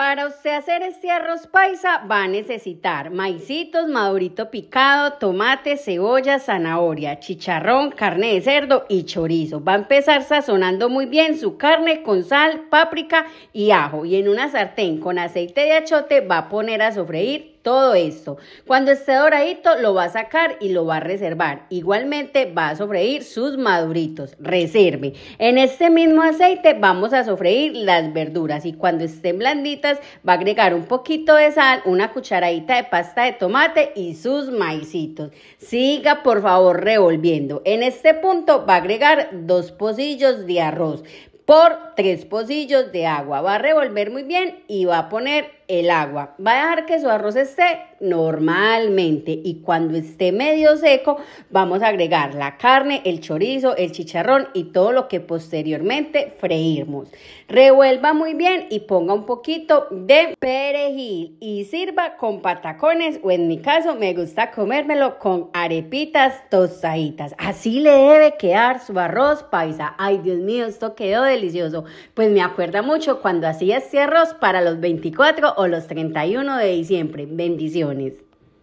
Para usted hacer este arroz paisa va a necesitar maicitos, madurito picado, tomate, cebolla, zanahoria, chicharrón, carne de cerdo y chorizo. Va a empezar sazonando muy bien su carne con sal, páprica y ajo. Y en una sartén con aceite de achote va a poner a sofreír todo esto. Cuando esté doradito, lo va a sacar y lo va a reservar. Igualmente va a sofreír sus maduritos. Reserve. En este mismo aceite vamos a sofreír las verduras y cuando estén blanditas va a agregar un poquito de sal, una cucharadita de pasta de tomate y sus maicitos. Siga por favor revolviendo. En este punto va a agregar dos pocillos de arroz por tres pocillos de agua. Va a revolver muy bien y va a poner el agua. Va a dejar que su arroz esté normalmente y cuando esté medio seco vamos a agregar la carne, el chorizo, el chicharrón y todo lo que posteriormente freímos. Revuelva muy bien y ponga un poquito de perejil y sirva con patacones o en mi caso me gusta comérmelo con arepitas tostaditas. Así le debe quedar su arroz paisa. Ay Dios mío, esto quedó delicioso. Pues me acuerda mucho cuando hacía este arroz para los 24 o los 31 de diciembre. Bendiciones.